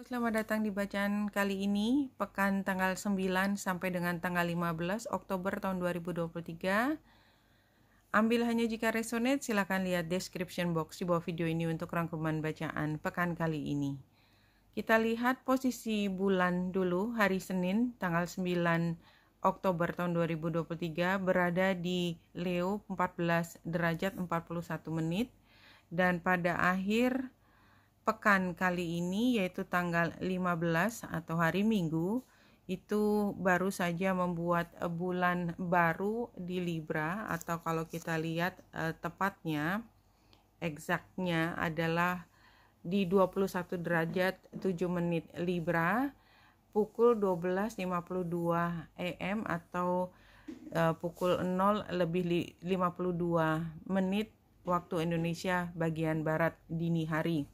Selamat datang di bacaan kali ini, pekan tanggal 9 sampai dengan tanggal 15 Oktober tahun 2023. Ambil hanya jika resonate, silahkan lihat description box di bawah video ini untuk rangkuman bacaan pekan kali ini. Kita lihat posisi bulan dulu, hari Senin tanggal 9 Oktober tahun 2023 berada di Leo 14 derajat 41 menit dan pada akhir pekan kali ini yaitu tanggal 15 atau hari Minggu itu baru saja membuat e, bulan baru di Libra atau kalau kita lihat eh, tepatnya eksaknya adalah di 21 derajat 7 menit Libra pukul 12.52 AM atau eh, pukul 0 lebih 52 menit waktu Indonesia bagian barat dini hari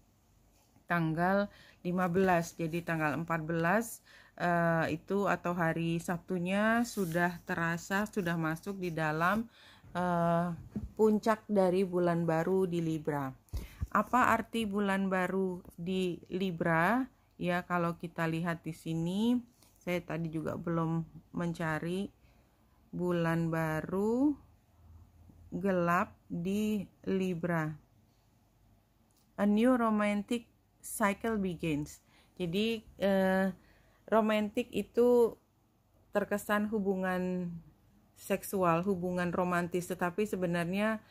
tanggal 15 jadi tanggal 14 uh, eh, itu atau hari Sabtunya sudah terasa sudah masuk di dalam uh, puncak dari bulan baru di Libra apa arti bulan baru di Libra ya kalau kita lihat di sini saya tadi juga belum mencari bulan baru gelap di Libra a new romantic cycle begins. Jadi uh, romantik itu terkesan hubungan seksual, hubungan romantis, tetapi sebenarnya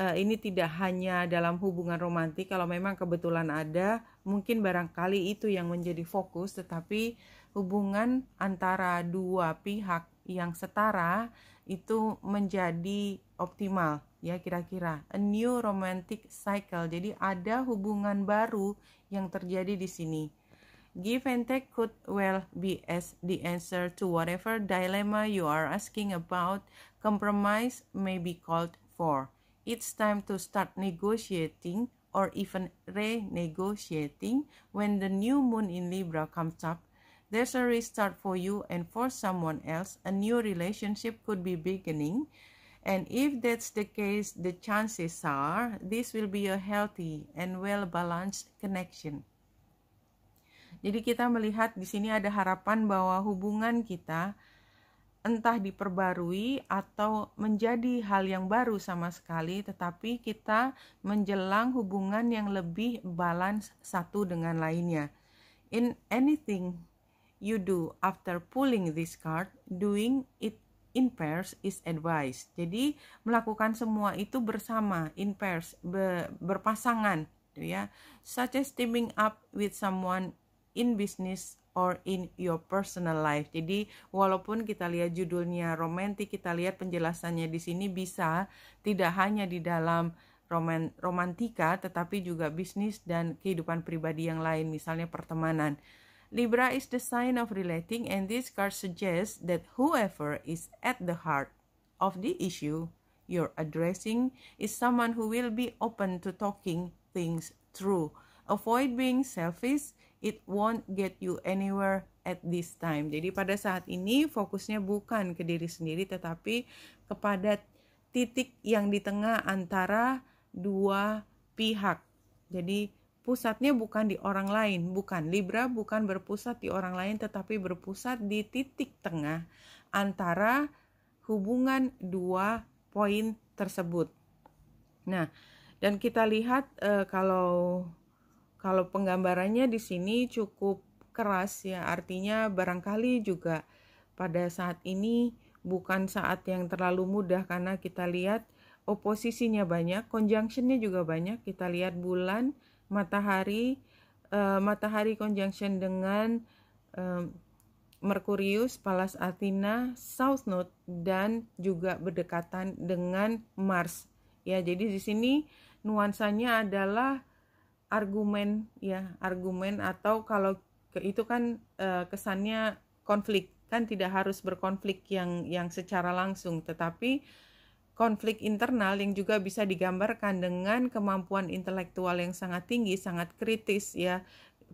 uh, ini tidak hanya dalam hubungan romantis kalau memang kebetulan ada mungkin barangkali itu yang menjadi fokus tetapi hubungan antara dua pihak yang setara itu menjadi optimal ya kira-kira a new romantic cycle jadi ada hubungan baru yang terjadi di sini. Give and take could well be as the answer to whatever dilemma you are asking about. Compromise may be called for. It's time to start negotiating or even renegotiating when the new moon in Libra comes up. There's a restart for you and for someone else. A new relationship could be beginning. And if that's the case, the chances are this will be a healthy and well-balanced connection. Jadi kita melihat di sini ada harapan bahwa hubungan kita entah diperbarui atau menjadi hal yang baru sama sekali, tetapi kita menjelang hubungan yang lebih balance satu dengan lainnya. In anything you do after pulling this card, doing it in pairs is advised. Jadi melakukan semua itu bersama in pairs be, berpasangan gitu ya. Such as teaming up with someone in business or in your personal life. Jadi walaupun kita lihat judulnya romantis, kita lihat penjelasannya di sini bisa tidak hanya di dalam roman romantika tetapi juga bisnis dan kehidupan pribadi yang lain misalnya pertemanan. Libra is the sign of relating and this card suggests that whoever is at the heart of the issue you're addressing is someone who will be open to talking things through. Avoid being selfish, it won't get you anywhere at this time. Jadi pada saat ini fokusnya bukan ke diri sendiri tetapi kepada titik yang di tengah antara dua pihak. Jadi pusatnya bukan di orang lain, bukan Libra bukan berpusat di orang lain tetapi berpusat di titik tengah antara hubungan dua poin tersebut. Nah, dan kita lihat e, kalau kalau penggambarannya di sini cukup keras ya, artinya barangkali juga pada saat ini bukan saat yang terlalu mudah karena kita lihat oposisinya banyak, conjunctionnya juga banyak. Kita lihat bulan matahari uh, matahari conjunction dengan um, Merkurius, Palas Athena, South Node dan juga berdekatan dengan Mars. Ya, jadi di sini nuansanya adalah argumen ya, argumen atau kalau itu kan e, kesannya konflik kan tidak harus berkonflik yang yang secara langsung tetapi konflik internal yang juga bisa digambarkan dengan kemampuan intelektual yang sangat tinggi, sangat kritis ya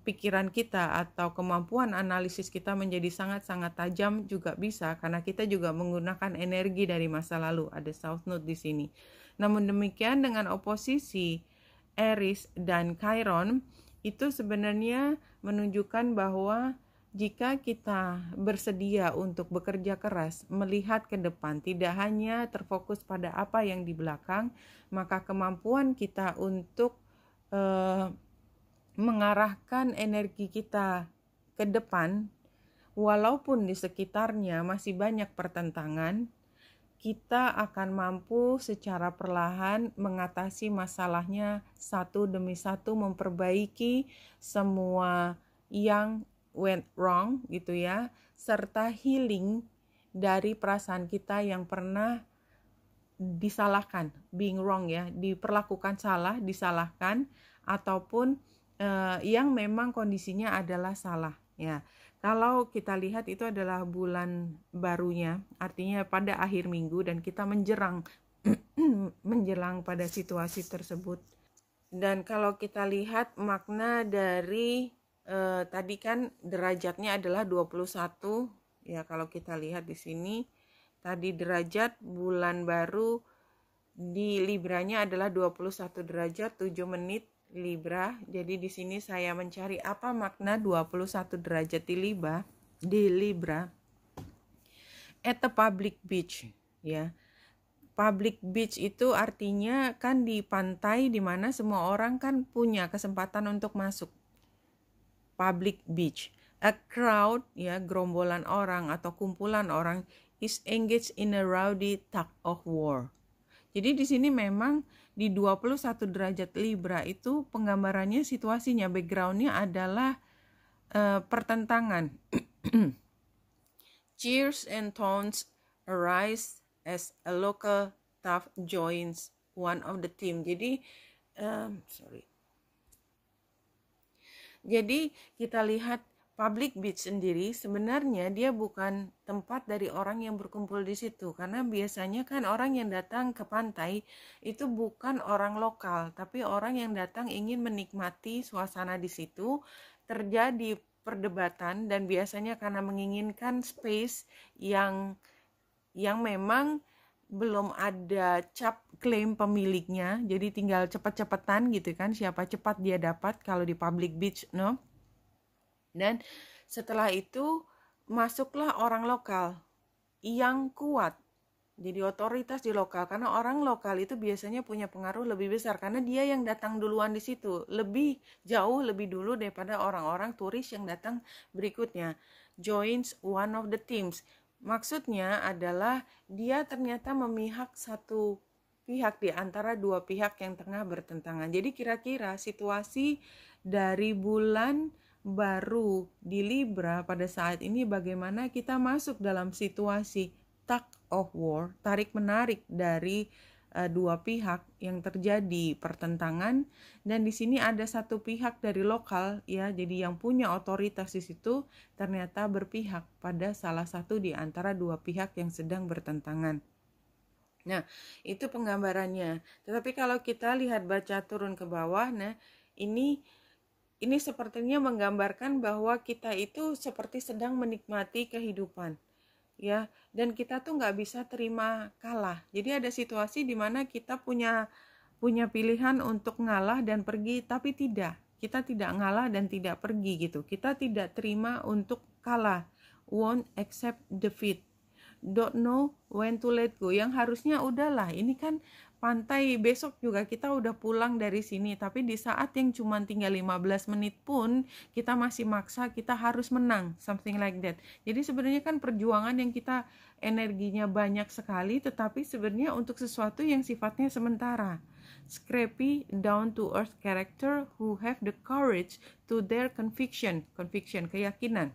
pikiran kita atau kemampuan analisis kita menjadi sangat-sangat tajam juga bisa karena kita juga menggunakan energi dari masa lalu ada South Node di sini. Namun demikian dengan oposisi Eris dan Chiron itu sebenarnya menunjukkan bahwa jika kita bersedia untuk bekerja keras, melihat ke depan, tidak hanya terfokus pada apa yang di belakang, maka kemampuan kita untuk eh, mengarahkan energi kita ke depan, walaupun di sekitarnya masih banyak pertentangan, kita akan mampu secara perlahan mengatasi masalahnya satu demi satu, memperbaiki semua yang went wrong gitu ya, serta healing dari perasaan kita yang pernah disalahkan, being wrong ya, diperlakukan salah, disalahkan ataupun uh, yang memang kondisinya adalah salah ya. Kalau kita lihat itu adalah bulan barunya, artinya pada akhir minggu dan kita menjerang menjelang pada situasi tersebut. Dan kalau kita lihat makna dari eh, tadi kan derajatnya adalah 21 ya kalau kita lihat di sini tadi derajat bulan baru di Libranya adalah 21 derajat 7 menit Libra. Jadi di sini saya mencari apa makna 21 derajat di Libra di Libra at the public beach ya. Public beach itu artinya kan di pantai dimana semua orang kan punya kesempatan untuk masuk public beach. A crowd ya gerombolan orang atau kumpulan orang is engaged in a rowdy tug of war. Jadi di sini memang di 21 derajat Libra itu penggambarannya situasinya backgroundnya adalah uh, pertentangan. Cheers and taunts arise as a local tough joins one of the team. Jadi um, sorry jadi kita lihat public beach sendiri sebenarnya dia bukan tempat dari orang yang berkumpul di situ karena biasanya kan orang yang datang ke pantai itu bukan orang lokal tapi orang yang datang ingin menikmati suasana di situ terjadi perdebatan dan biasanya karena menginginkan space yang yang memang belum ada cap klaim pemiliknya jadi tinggal cepat-cepatan gitu kan siapa cepat dia dapat kalau di public beach no dan setelah itu masuklah orang lokal yang kuat jadi otoritas di lokal karena orang lokal itu biasanya punya pengaruh lebih besar karena dia yang datang duluan di situ lebih jauh lebih dulu daripada orang-orang turis yang datang berikutnya joins one of the teams Maksudnya adalah dia ternyata memihak satu pihak di antara dua pihak yang tengah bertentangan. Jadi kira-kira situasi dari bulan baru di Libra pada saat ini bagaimana kita masuk dalam situasi tug of war, tarik menarik dari uh, dua pihak yang terjadi pertentangan dan di sini ada satu pihak dari lokal ya jadi yang punya otoritas di situ ternyata berpihak pada salah satu di antara dua pihak yang sedang bertentangan. Nah, itu penggambarannya. Tetapi kalau kita lihat baca turun ke bawah, nah ini ini sepertinya menggambarkan bahwa kita itu seperti sedang menikmati kehidupan ya dan kita tuh nggak bisa terima kalah jadi ada situasi di mana kita punya punya pilihan untuk ngalah dan pergi tapi tidak kita tidak ngalah dan tidak pergi gitu kita tidak terima untuk kalah won't accept defeat don't know when to let go yang harusnya udahlah ini kan pantai besok juga kita udah pulang dari sini tapi di saat yang cuma tinggal 15 menit pun kita masih maksa kita harus menang something like that jadi sebenarnya kan perjuangan yang kita energinya banyak sekali tetapi sebenarnya untuk sesuatu yang sifatnya sementara scrappy down to earth character who have the courage to their conviction conviction keyakinan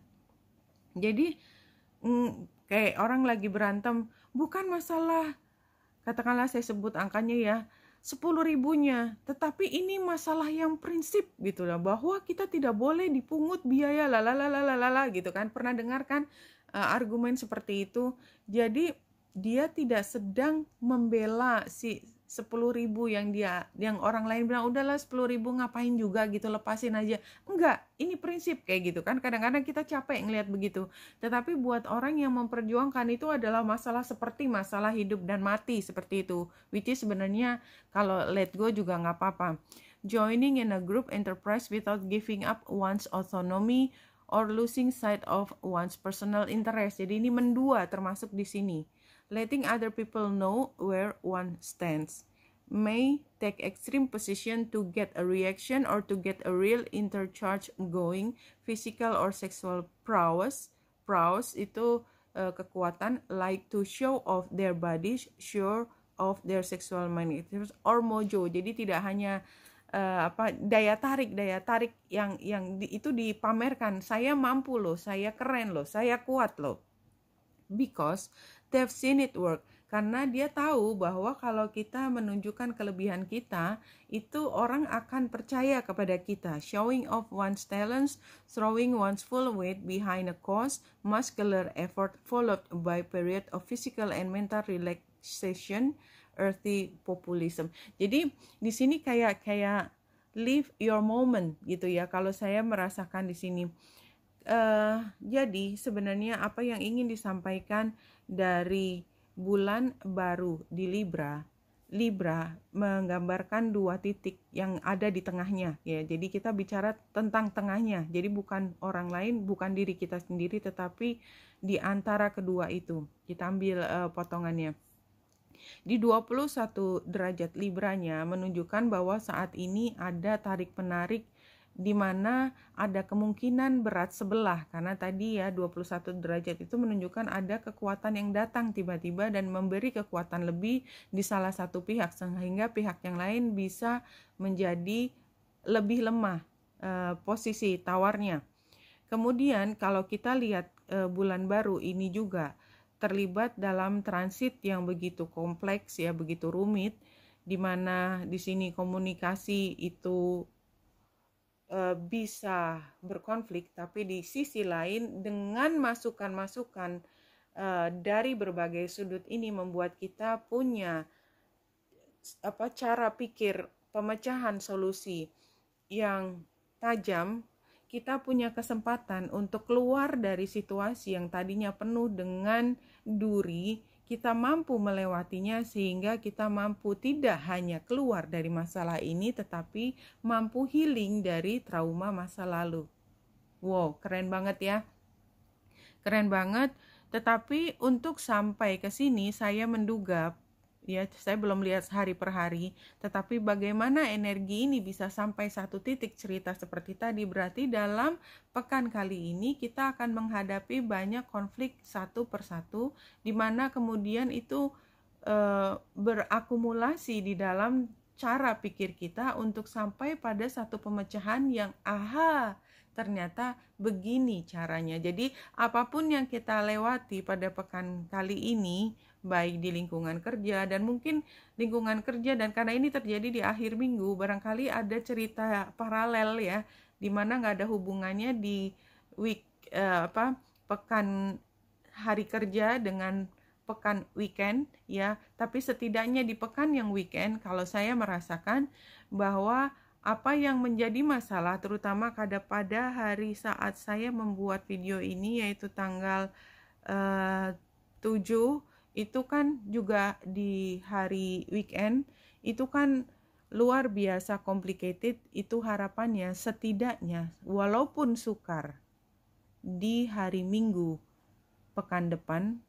jadi mm, kayak orang lagi berantem bukan masalah katakanlah saya sebut angkanya ya, 10 ribunya. Tetapi ini masalah yang prinsip gitu lah, bahwa kita tidak boleh dipungut biaya lalalalalala gitu kan. Pernah dengar kan uh, argumen seperti itu? Jadi dia tidak sedang membela si sepuluh ribu yang dia yang orang lain bilang udahlah sepuluh ribu ngapain juga gitu lepasin aja enggak ini prinsip kayak gitu kan kadang-kadang kita capek ngelihat begitu tetapi buat orang yang memperjuangkan itu adalah masalah seperti masalah hidup dan mati seperti itu which is sebenarnya kalau let go juga nggak apa-apa joining in a group enterprise without giving up one's autonomy or losing sight of one's personal interest jadi ini mendua termasuk di sini Letting other people know where one stands may take extreme position to get a reaction or to get a real intercharge going physical or sexual prowess prowess itu uh, kekuatan like to show off their bodies sure of their sexual magnetism or mojo jadi tidak hanya uh, apa daya tarik daya tarik yang yang di, itu dipamerkan saya mampu loh saya keren loh saya kuat loh because they've seen it work karena dia tahu bahwa kalau kita menunjukkan kelebihan kita, itu orang akan percaya kepada kita. Showing off one's talents, throwing one's full weight behind a cause, muscular effort followed by period of physical and mental relaxation, earthy populism. Jadi di sini kayak kayak live your moment gitu ya. Kalau saya merasakan di sini uh, jadi sebenarnya apa yang ingin disampaikan dari bulan baru di Libra Libra menggambarkan dua titik yang ada di tengahnya ya. Jadi kita bicara tentang tengahnya. Jadi bukan orang lain, bukan diri kita sendiri tetapi di antara kedua itu. Kita ambil uh, potongannya. Di 21 derajat Libranya menunjukkan bahwa saat ini ada tarik-menarik di mana ada kemungkinan berat sebelah karena tadi ya 21 derajat itu menunjukkan ada kekuatan yang datang tiba-tiba dan memberi kekuatan lebih di salah satu pihak sehingga pihak yang lain bisa menjadi lebih lemah e, posisi tawarnya. Kemudian kalau kita lihat e, bulan baru ini juga terlibat dalam transit yang begitu kompleks ya begitu rumit di mana di sini komunikasi itu Eh, bisa berkonflik, tapi di sisi lain dengan masukan-masukan eh, dari berbagai sudut ini membuat kita punya apa cara pikir pemecahan solusi yang tajam, kita punya kesempatan untuk keluar dari situasi yang tadinya penuh dengan duri kita mampu melewatinya sehingga kita mampu tidak hanya keluar dari masalah ini tetapi mampu healing dari trauma masa lalu. Wow, keren banget ya. Keren banget. Tetapi untuk sampai ke sini saya menduga ya saya belum lihat sehari per hari tetapi bagaimana energi ini bisa sampai satu titik cerita seperti tadi berarti dalam pekan kali ini kita akan menghadapi banyak konflik satu persatu di mana kemudian itu e, berakumulasi di dalam cara pikir kita untuk sampai pada satu pemecahan yang aha ternyata begini caranya. Jadi, apapun yang kita lewati pada pekan kali ini, baik di lingkungan kerja dan mungkin lingkungan kerja dan karena ini terjadi di akhir minggu barangkali ada cerita paralel ya di mana nggak ada hubungannya di week uh, apa pekan hari kerja dengan pekan weekend ya tapi setidaknya di pekan yang weekend kalau saya merasakan bahwa apa yang menjadi masalah terutama pada pada hari saat saya membuat video ini yaitu tanggal eh, uh, 7 itu kan juga di hari weekend itu kan luar biasa complicated itu harapannya setidaknya walaupun sukar di hari Minggu pekan depan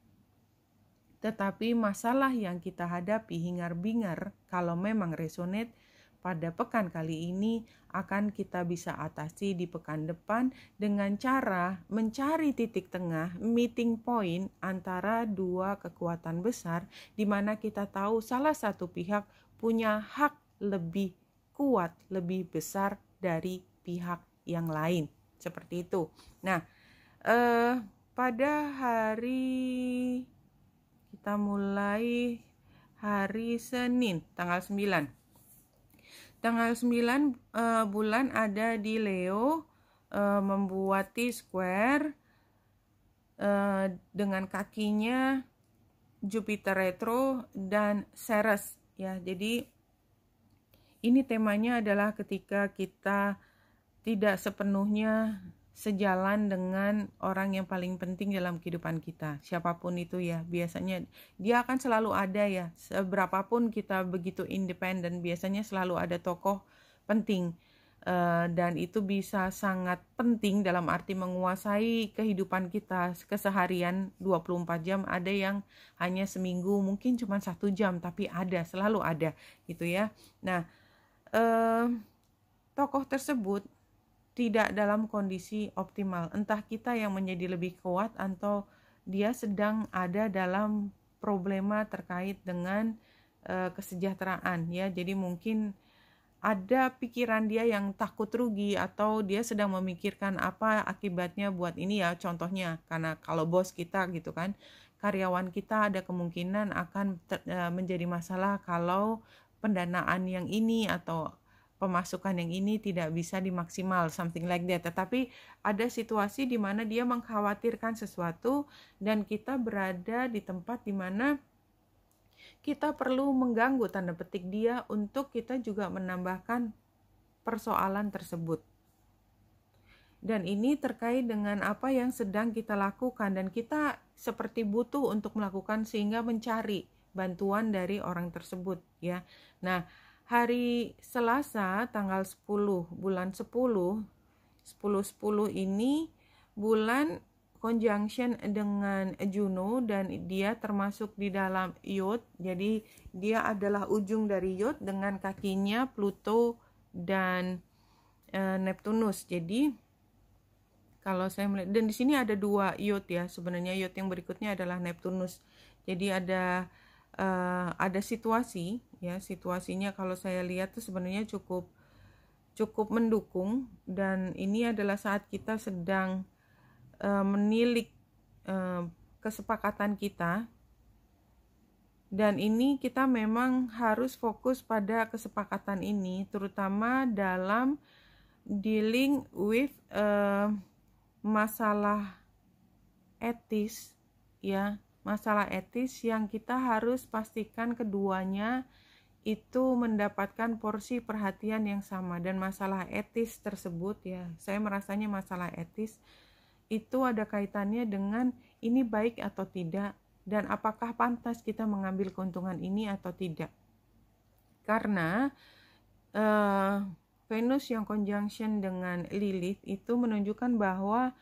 tetapi masalah yang kita hadapi hingar-bingar kalau memang resonate pada pekan kali ini akan kita bisa atasi di pekan depan dengan cara mencari titik tengah, meeting point antara dua kekuatan besar di mana kita tahu salah satu pihak punya hak lebih kuat, lebih besar dari pihak yang lain. Seperti itu. Nah, eh pada hari kita mulai hari Senin tanggal 9 tanggal 9 uh, eh, bulan ada di Leo uh, membuat T square uh, eh, dengan kakinya Jupiter retro dan Ceres ya. Jadi ini temanya adalah ketika kita tidak sepenuhnya sejalan dengan orang yang paling penting dalam kehidupan kita. Siapapun itu ya, biasanya dia akan selalu ada ya. Seberapapun kita begitu independen, biasanya selalu ada tokoh penting. Eh, dan itu bisa sangat penting dalam arti menguasai kehidupan kita keseharian 24 jam ada yang hanya seminggu mungkin cuma satu jam tapi ada selalu ada gitu ya nah uh, tokoh tersebut tidak dalam kondisi optimal. Entah kita yang menjadi lebih kuat atau dia sedang ada dalam problema terkait dengan e, kesejahteraan ya. Jadi mungkin ada pikiran dia yang takut rugi atau dia sedang memikirkan apa akibatnya buat ini ya contohnya karena kalau bos kita gitu kan karyawan kita ada kemungkinan akan ter, e, menjadi masalah kalau pendanaan yang ini atau pemasukan yang ini tidak bisa dimaksimal something like that tetapi ada situasi di mana dia mengkhawatirkan sesuatu dan kita berada di tempat di mana kita perlu mengganggu tanda petik dia untuk kita juga menambahkan persoalan tersebut dan ini terkait dengan apa yang sedang kita lakukan dan kita seperti butuh untuk melakukan sehingga mencari bantuan dari orang tersebut ya. Nah, hari Selasa tanggal 10 bulan 10 10 10 ini bulan conjunction dengan Juno dan dia termasuk di dalam Yod. Jadi dia adalah ujung dari Yod dengan kakinya Pluto dan e, Neptunus. Jadi kalau saya melihat dan di sini ada dua Yod ya. Sebenarnya Yod yang berikutnya adalah Neptunus. Jadi ada e, ada situasi ya situasinya kalau saya lihat tuh sebenarnya cukup cukup mendukung dan ini adalah saat kita sedang uh, menilik uh, kesepakatan kita dan ini kita memang harus fokus pada kesepakatan ini terutama dalam dealing with uh, masalah etis ya masalah etis yang kita harus pastikan keduanya itu mendapatkan porsi perhatian yang sama dan masalah etis tersebut ya saya merasanya masalah etis itu ada kaitannya dengan ini baik atau tidak dan apakah pantas kita mengambil keuntungan ini atau tidak karena uh, Venus yang conjunction dengan Lilith itu menunjukkan bahwa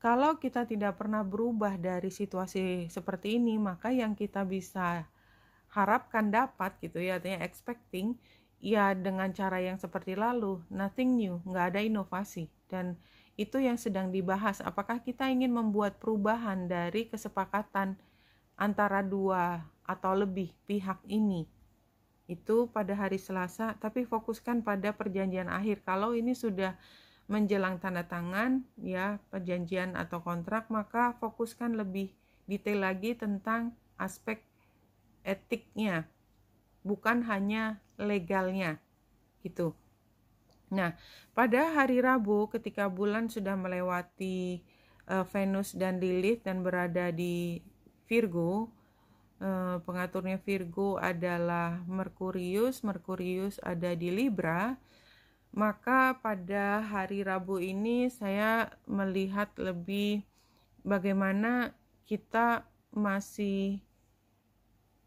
kalau kita tidak pernah berubah dari situasi seperti ini maka yang kita bisa harapkan dapat gitu ya artinya expecting ya dengan cara yang seperti lalu nothing new nggak ada inovasi dan itu yang sedang dibahas apakah kita ingin membuat perubahan dari kesepakatan antara dua atau lebih pihak ini itu pada hari Selasa tapi fokuskan pada perjanjian akhir kalau ini sudah menjelang tanda tangan ya perjanjian atau kontrak maka fokuskan lebih detail lagi tentang aspek etiknya, bukan hanya legalnya gitu. Nah, pada hari Rabu ketika bulan sudah melewati uh, Venus dan Lilith dan berada di Virgo, uh, pengaturnya Virgo adalah Merkurius, Merkurius ada di Libra, maka pada hari Rabu ini saya melihat lebih bagaimana kita masih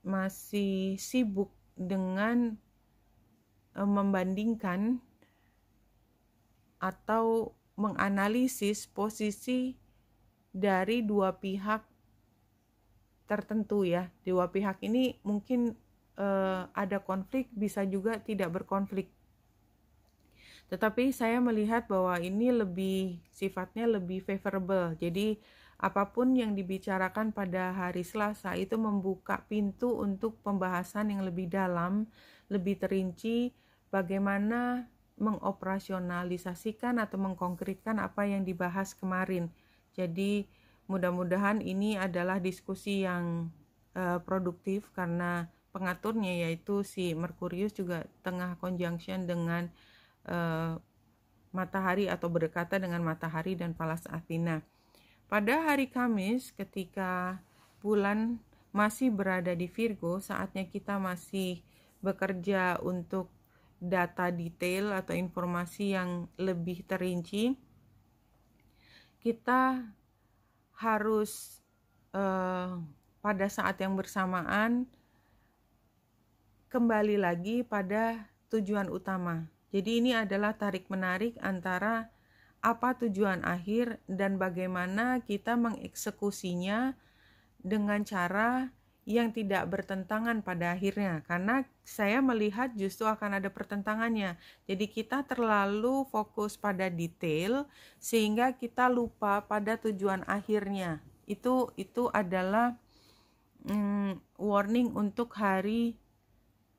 masih sibuk dengan eh, membandingkan atau menganalisis posisi dari dua pihak tertentu ya. Dua pihak ini mungkin uh, ada konflik bisa juga tidak berkonflik. Tetapi saya melihat bahwa ini lebih sifatnya lebih favorable. Jadi apapun yang dibicarakan pada hari Selasa itu membuka pintu untuk pembahasan yang lebih dalam, lebih terinci bagaimana mengoperasionalisasikan atau mengkonkretkan apa yang dibahas kemarin. Jadi mudah-mudahan ini adalah diskusi yang uh, produktif karena pengaturnya yaitu si Merkurius juga tengah conjunction dengan uh, matahari atau berdekatan dengan matahari dan Palas Athena. Pada hari Kamis ketika bulan masih berada di Virgo, saatnya kita masih bekerja untuk data detail atau informasi yang lebih terinci. Kita harus eh, pada saat yang bersamaan kembali lagi pada tujuan utama. Jadi ini adalah tarik menarik antara apa tujuan akhir dan bagaimana kita mengeksekusinya dengan cara yang tidak bertentangan pada akhirnya karena saya melihat justru akan ada pertentangannya. Jadi kita terlalu fokus pada detail sehingga kita lupa pada tujuan akhirnya. Itu itu adalah mm, warning untuk hari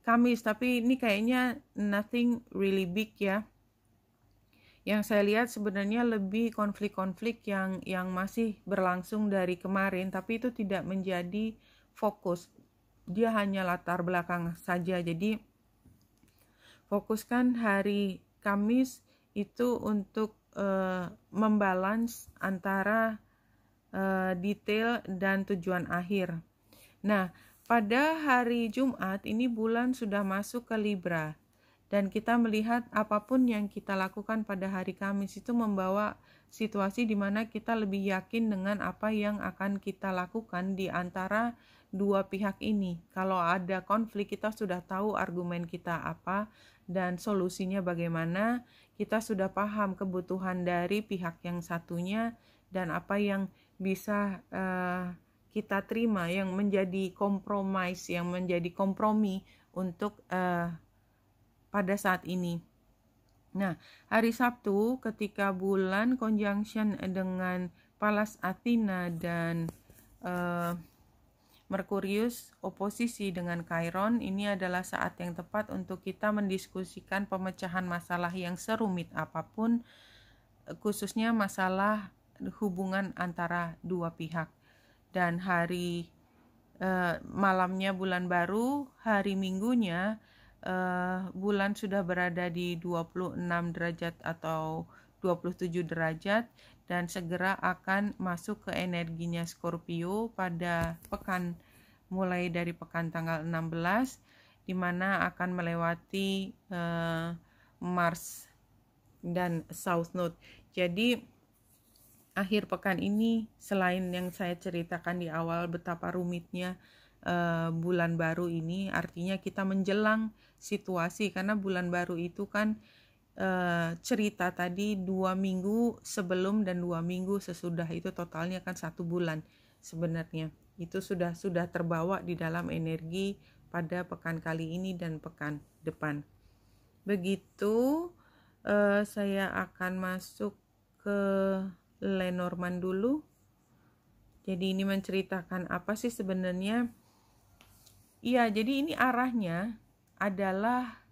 Kamis tapi ini kayaknya nothing really big ya yang saya lihat sebenarnya lebih konflik-konflik yang yang masih berlangsung dari kemarin tapi itu tidak menjadi fokus dia hanya latar belakang saja jadi fokuskan hari Kamis itu untuk uh, membalance antara uh, detail dan tujuan akhir nah pada hari Jumat ini bulan sudah masuk ke Libra dan kita melihat apapun yang kita lakukan pada hari Kamis itu membawa situasi di mana kita lebih yakin dengan apa yang akan kita lakukan di antara dua pihak ini. Kalau ada konflik, kita sudah tahu argumen kita apa dan solusinya bagaimana. Kita sudah paham kebutuhan dari pihak yang satunya dan apa yang bisa uh, kita terima, yang menjadi kompromis, yang menjadi kompromi untuk. Uh, pada saat ini. Nah, hari Sabtu ketika bulan conjunction dengan Palas Athena dan uh, Merkurius oposisi dengan Chiron, ini adalah saat yang tepat untuk kita mendiskusikan pemecahan masalah yang serumit apapun, khususnya masalah hubungan antara dua pihak. Dan hari uh, malamnya bulan baru, hari minggunya uh, bulan sudah berada di 26 derajat atau 27 derajat dan segera akan masuk ke energinya Scorpio pada pekan mulai dari pekan tanggal 16 di mana akan melewati uh, Mars dan South Node. Jadi akhir pekan ini selain yang saya ceritakan di awal betapa rumitnya Eh, bulan baru ini artinya kita menjelang situasi karena bulan baru itu kan uh, cerita tadi dua minggu sebelum dan dua minggu sesudah itu totalnya kan satu bulan sebenarnya itu sudah sudah terbawa di dalam energi pada pekan kali ini dan pekan depan begitu uh, saya akan masuk ke lenorman dulu jadi ini menceritakan apa sih sebenarnya Iya, jadi ini arahnya adalah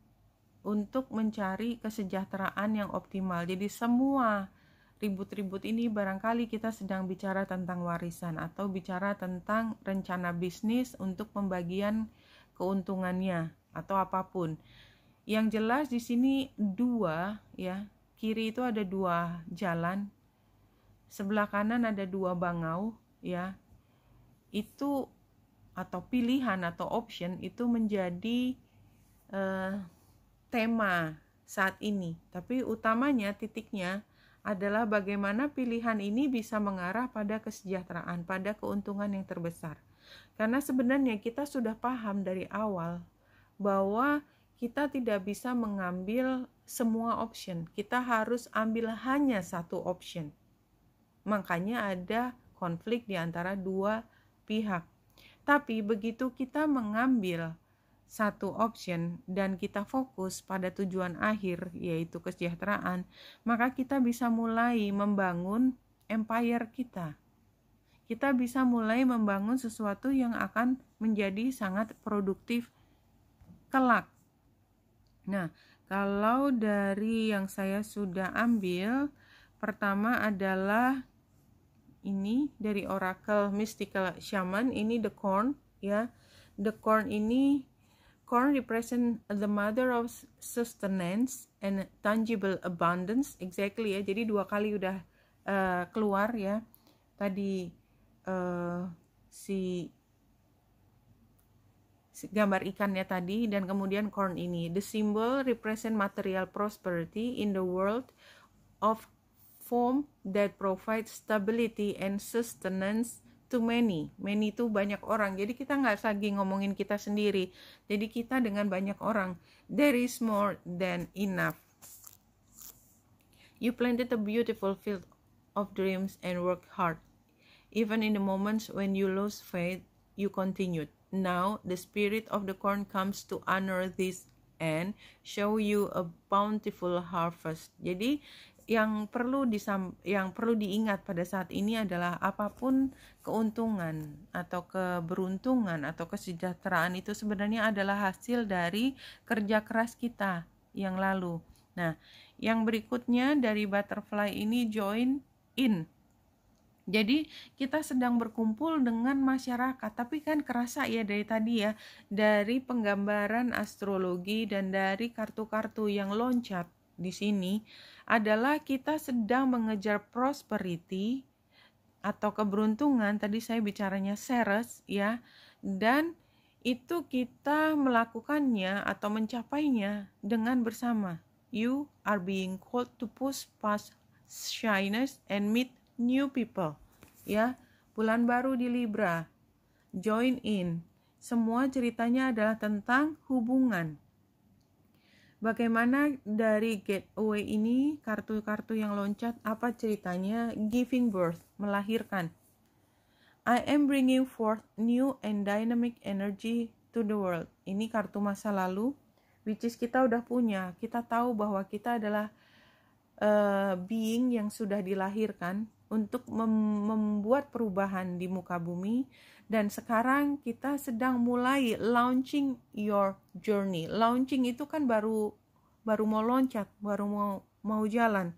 untuk mencari kesejahteraan yang optimal. Jadi semua ribut-ribut ini barangkali kita sedang bicara tentang warisan atau bicara tentang rencana bisnis untuk pembagian keuntungannya atau apapun. Yang jelas di sini dua ya, kiri itu ada dua jalan, sebelah kanan ada dua bangau ya. Itu atau pilihan atau option itu menjadi uh, tema saat ini. Tapi utamanya titiknya adalah bagaimana pilihan ini bisa mengarah pada kesejahteraan, pada keuntungan yang terbesar. Karena sebenarnya kita sudah paham dari awal bahwa kita tidak bisa mengambil semua option. Kita harus ambil hanya satu option. Makanya ada konflik di antara dua pihak tapi begitu kita mengambil satu option dan kita fokus pada tujuan akhir yaitu kesejahteraan, maka kita bisa mulai membangun empire kita. Kita bisa mulai membangun sesuatu yang akan menjadi sangat produktif kelak. Nah, kalau dari yang saya sudah ambil, pertama adalah ini dari Oracle Mystical Shaman ini the corn ya. The corn ini corn represent the mother of sustenance and tangible abundance exactly ya. Jadi dua kali udah uh, keluar ya. Tadi uh, si gambar ikannya tadi dan kemudian corn ini. The symbol represent material prosperity in the world of platform that provides stability and sustenance to many. Many itu banyak orang. Jadi kita nggak lagi ngomongin kita sendiri. Jadi kita dengan banyak orang. There is more than enough. You planted a beautiful field of dreams and worked hard. Even in the moments when you lose faith, you continued. Now the spirit of the corn comes to honor this and show you a bountiful harvest. Jadi yang perlu disam, yang perlu diingat pada saat ini adalah apapun keuntungan atau keberuntungan atau kesejahteraan itu sebenarnya adalah hasil dari kerja keras kita yang lalu. Nah, yang berikutnya dari butterfly ini join in. Jadi kita sedang berkumpul dengan masyarakat, tapi kan kerasa ya dari tadi ya, dari penggambaran astrologi dan dari kartu-kartu yang loncat di sini adalah kita sedang mengejar prosperity atau keberuntungan. Tadi saya bicaranya seres ya. Dan itu kita melakukannya atau mencapainya dengan bersama. You are being called to push past shyness and meet new people. Ya, bulan baru di Libra. Join in. Semua ceritanya adalah tentang hubungan. Bagaimana dari getaway ini kartu-kartu yang loncat apa ceritanya giving birth melahirkan? I am bringing forth new and dynamic energy to the world. Ini kartu masa lalu which is kita udah punya. Kita tahu bahwa kita adalah uh, being yang sudah dilahirkan untuk mem membuat perubahan di muka bumi dan sekarang kita sedang mulai launching your journey. Launching itu kan baru baru mau loncat, baru mau mau jalan.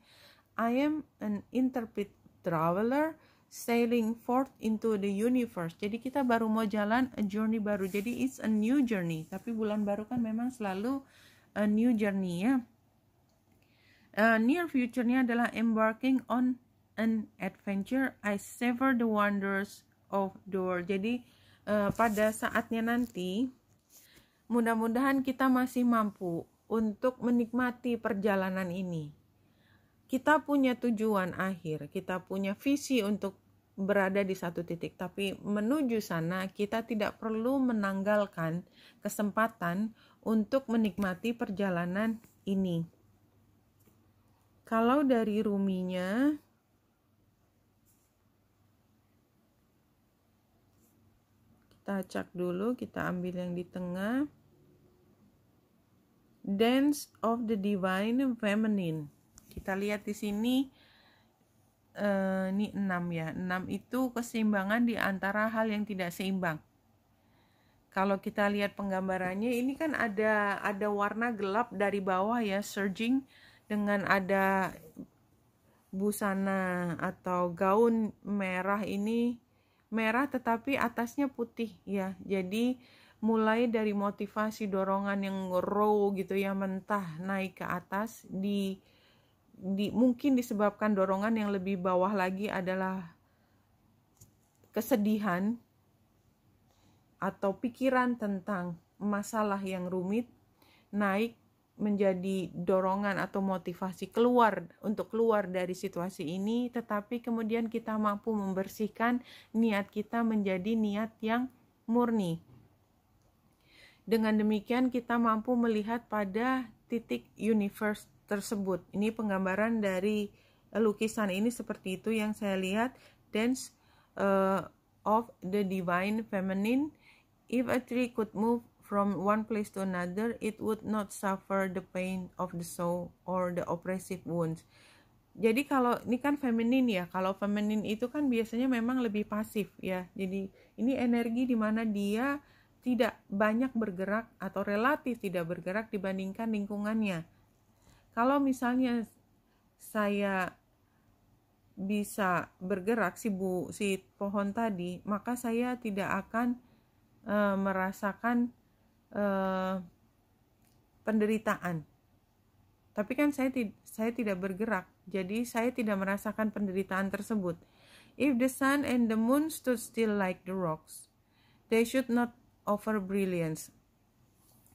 I am an intrepid traveler sailing forth into the universe. Jadi kita baru mau jalan a journey baru. Jadi it's a new journey. Tapi bulan baru kan memang selalu a new journey ya. Uh, near future-nya adalah embarking on an adventure. I savor the wonders outdoor. Jadi uh, pada saatnya nanti mudah-mudahan kita masih mampu untuk menikmati perjalanan ini. Kita punya tujuan akhir, kita punya visi untuk berada di satu titik, tapi menuju sana kita tidak perlu menanggalkan kesempatan untuk menikmati perjalanan ini. Kalau dari ruminya, kita cak dulu kita ambil yang di tengah dance of the divine feminine kita lihat di sini eh, ini 6 ya 6 itu keseimbangan di antara hal yang tidak seimbang kalau kita lihat penggambarannya ini kan ada ada warna gelap dari bawah ya surging dengan ada busana atau gaun merah ini merah tetapi atasnya putih ya. Jadi mulai dari motivasi dorongan yang raw gitu ya mentah naik ke atas di di mungkin disebabkan dorongan yang lebih bawah lagi adalah kesedihan atau pikiran tentang masalah yang rumit naik menjadi dorongan atau motivasi keluar untuk keluar dari situasi ini, tetapi kemudian kita mampu membersihkan niat kita menjadi niat yang murni. Dengan demikian, kita mampu melihat pada titik universe tersebut. Ini penggambaran dari eh, lukisan ini seperti itu yang saya lihat. Dance uh, of the Divine Feminine. If a tree could move, from one place to another, it would not suffer the pain of the soul or the oppressive wounds. Jadi kalau ini kan feminin ya, kalau feminin itu kan biasanya memang lebih pasif ya. Jadi ini energi di mana dia tidak banyak bergerak atau relatif tidak bergerak dibandingkan lingkungannya. Kalau misalnya saya bisa bergerak si bu si pohon tadi, maka saya tidak akan e, merasakan Eh, penderitaan. Tapi kan saya, saya tidak bergerak, jadi saya tidak merasakan penderitaan tersebut. If the sun and the moon stood still like the rocks, they should not offer brilliance.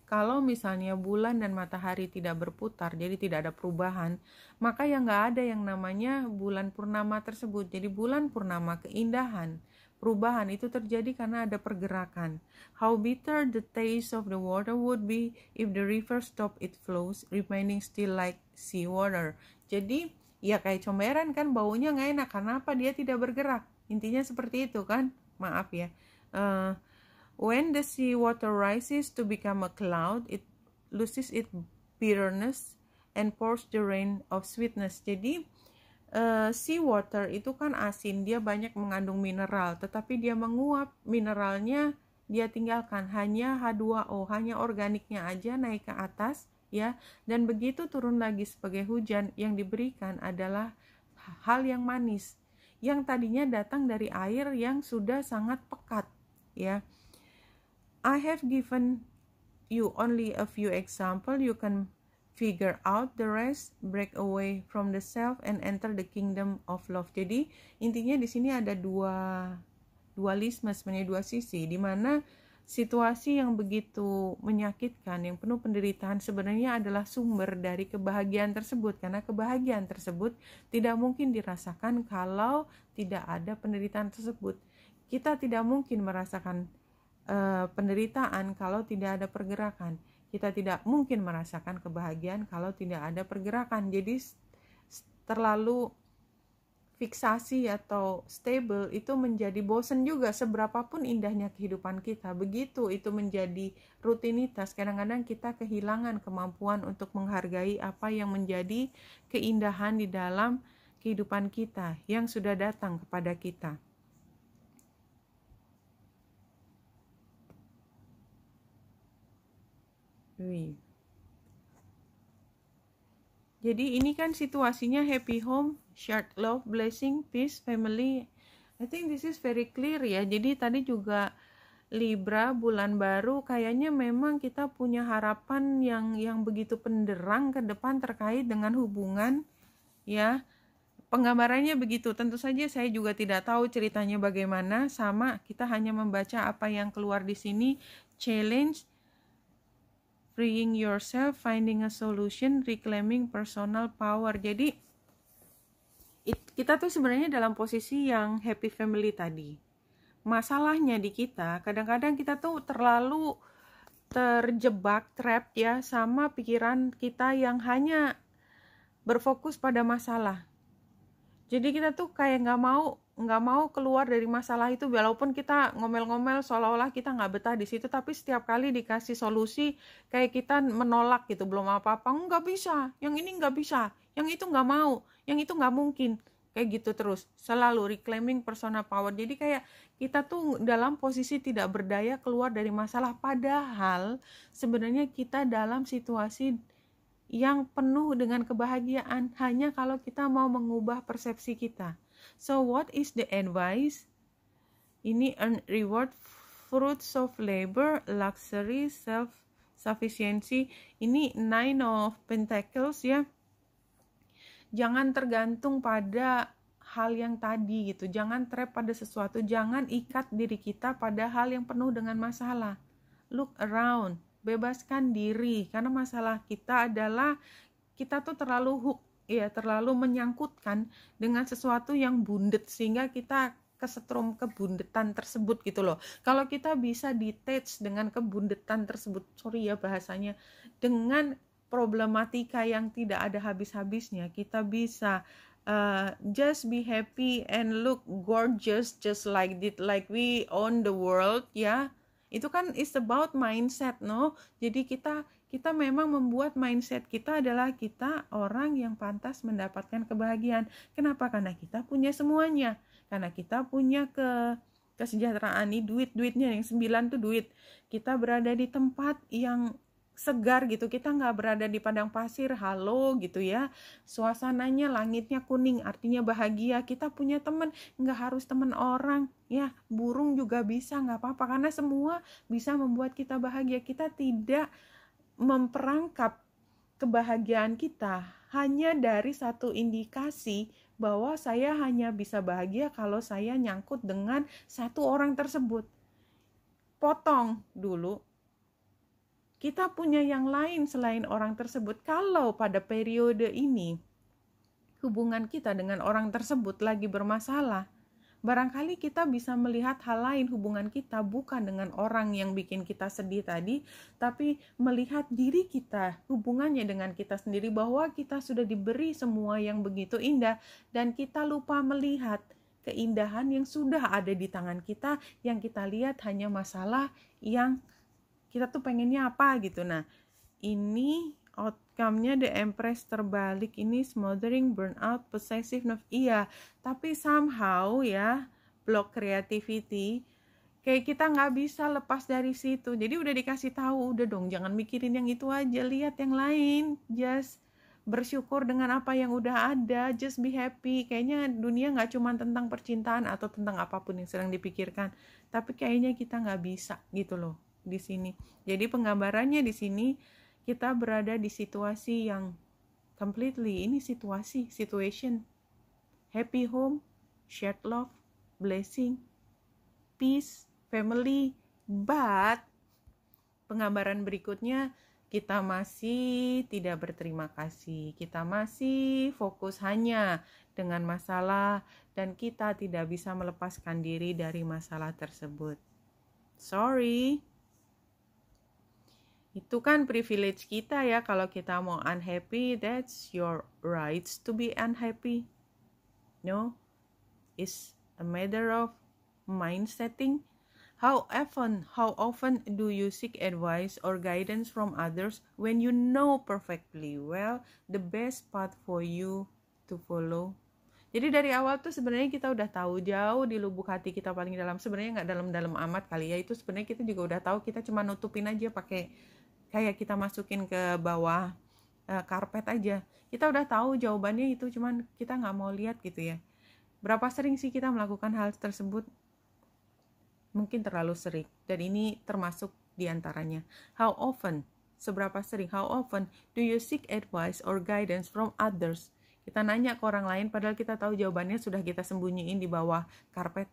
Kalau misalnya bulan dan matahari tidak berputar, jadi tidak ada perubahan, maka yang nggak ada yang namanya bulan purnama tersebut. Jadi bulan purnama keindahan Perubahan itu terjadi karena ada pergerakan. How bitter the taste of the water would be if the river stopped it flows, remaining still like sea water. Jadi, ya kayak comberan kan baunya nggak enak karena apa dia tidak bergerak. Intinya seperti itu kan? Maaf ya. Uh, when the sea water rises to become a cloud, it loses its bitterness and pours the rain of sweetness. Jadi, uh, eh, sea water itu kan asin, dia banyak mengandung mineral, tetapi dia menguap, mineralnya dia tinggalkan hanya H2O, hanya organiknya aja naik ke atas ya. Dan begitu turun lagi sebagai hujan yang diberikan adalah hal yang manis yang tadinya datang dari air yang sudah sangat pekat ya. I have given you only a few example you can figure out the rest, break away from the self and enter the kingdom of love. Jadi intinya di sini ada dua dualisme sebenarnya dua sisi di mana situasi yang begitu menyakitkan yang penuh penderitaan sebenarnya adalah sumber dari kebahagiaan tersebut karena kebahagiaan tersebut tidak mungkin dirasakan kalau tidak ada penderitaan tersebut. Kita tidak mungkin merasakan uh, penderitaan kalau tidak ada pergerakan kita tidak mungkin merasakan kebahagiaan kalau tidak ada pergerakan. Jadi terlalu fiksasi atau stable itu menjadi bosen juga seberapapun indahnya kehidupan kita begitu itu menjadi rutinitas kadang-kadang kita kehilangan kemampuan untuk menghargai apa yang menjadi keindahan di dalam kehidupan kita yang sudah datang kepada kita Jadi ini kan situasinya happy home, shared love, blessing, peace, family. I think this is very clear ya. Jadi tadi juga Libra bulan baru kayaknya memang kita punya harapan yang yang begitu penderang ke depan terkait dengan hubungan ya. Penggambarannya begitu. Tentu saja saya juga tidak tahu ceritanya bagaimana sama kita hanya membaca apa yang keluar di sini challenge freeing yourself, finding a solution, reclaiming personal power. Jadi it, kita tuh sebenarnya dalam posisi yang happy family tadi. Masalahnya di kita, kadang-kadang kita tuh terlalu terjebak trap ya sama pikiran kita yang hanya berfokus pada masalah. Jadi kita tuh kayak nggak mau nggak mau keluar dari masalah itu walaupun kita ngomel-ngomel seolah-olah kita nggak betah di situ tapi setiap kali dikasih solusi kayak kita menolak gitu belum apa-apa nggak bisa yang ini nggak bisa yang itu nggak mau yang itu nggak mungkin kayak gitu terus selalu reclaiming personal power jadi kayak kita tuh dalam posisi tidak berdaya keluar dari masalah padahal sebenarnya kita dalam situasi yang penuh dengan kebahagiaan hanya kalau kita mau mengubah persepsi kita So what is the advice? Ini earn reward fruits of labor, luxury, self sufficiency. Ini nine of pentacles ya. Jangan tergantung pada hal yang tadi gitu. Jangan trap pada sesuatu, jangan ikat diri kita pada hal yang penuh dengan masalah. Look around, bebaskan diri karena masalah kita adalah kita tuh terlalu hook ya terlalu menyangkutkan dengan sesuatu yang bundet sehingga kita kesetrum kebundetan tersebut gitu loh. Kalau kita bisa detach dengan kebundetan tersebut, sorry ya bahasanya, dengan problematika yang tidak ada habis-habisnya, kita bisa uh, just be happy and look gorgeous just like it, like we own the world ya. Yeah. Itu kan is about mindset no. Jadi kita kita memang membuat mindset kita adalah kita orang yang pantas mendapatkan kebahagiaan. Kenapa? Karena kita punya semuanya. Karena kita punya ke kesejahteraan nih duit-duitnya yang sembilan tuh duit. Kita berada di tempat yang segar gitu. Kita nggak berada di padang pasir, halo gitu ya. Suasananya langitnya kuning, artinya bahagia. Kita punya temen nggak harus teman orang, ya burung juga bisa nggak apa-apa karena semua bisa membuat kita bahagia. Kita tidak memperangkap kebahagiaan kita hanya dari satu indikasi bahwa saya hanya bisa bahagia kalau saya nyangkut dengan satu orang tersebut. Potong dulu. Kita punya yang lain selain orang tersebut. Kalau pada periode ini hubungan kita dengan orang tersebut lagi bermasalah, barangkali kita bisa melihat hal lain hubungan kita bukan dengan orang yang bikin kita sedih tadi, tapi melihat diri kita, hubungannya dengan kita sendiri bahwa kita sudah diberi semua yang begitu indah dan kita lupa melihat keindahan yang sudah ada di tangan kita yang kita lihat hanya masalah yang kita tuh pengennya apa gitu. Nah, ini outcome-nya The Empress terbalik ini smothering, burnout, possessiveness. Iya, tapi somehow ya block creativity kayak kita nggak bisa lepas dari situ. Jadi udah dikasih tahu, udah dong jangan mikirin yang itu aja, lihat yang lain. Just bersyukur dengan apa yang udah ada, just be happy. Kayaknya dunia nggak cuma tentang percintaan atau tentang apapun yang sedang dipikirkan, tapi kayaknya kita nggak bisa gitu loh di sini. Jadi penggambarannya di sini kita berada di situasi yang completely ini situasi, situation. Happy home, shared love, blessing, peace, family, but penggambaran berikutnya kita masih tidak berterima kasih. Kita masih fokus hanya dengan masalah dan kita tidak bisa melepaskan diri dari masalah tersebut. Sorry, itu kan privilege kita ya kalau kita mau unhappy, that's your rights to be unhappy. No, it's a matter of mind setting. How often, how often do you seek advice or guidance from others when you know perfectly well the best path for you to follow? Jadi dari awal tuh sebenarnya kita udah tahu jauh di lubuk hati kita paling dalam. Sebenarnya nggak dalam-dalam amat kali ya. Itu sebenarnya kita juga udah tahu kita cuma nutupin aja pakai kayak kita masukin ke bawah e, karpet aja kita udah tahu jawabannya itu cuman kita nggak mau lihat gitu ya berapa sering sih kita melakukan hal tersebut mungkin terlalu sering dan ini termasuk diantaranya how often seberapa sering how often do you seek advice or guidance from others kita nanya ke orang lain padahal kita tahu jawabannya sudah kita sembunyiin di bawah karpet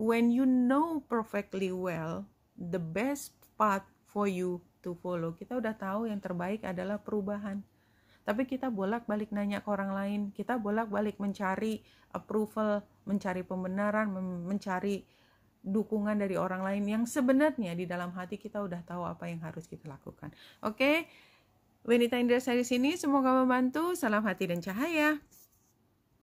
when you know perfectly well the best path for you to follow. Kita udah tahu yang terbaik adalah perubahan. Tapi kita bolak-balik nanya ke orang lain, kita bolak-balik mencari approval, mencari pembenaran, mencari dukungan dari orang lain yang sebenarnya di dalam hati kita udah tahu apa yang harus kita lakukan. Oke. Okay? Wanita Indra di sini semoga membantu. Salam hati dan cahaya.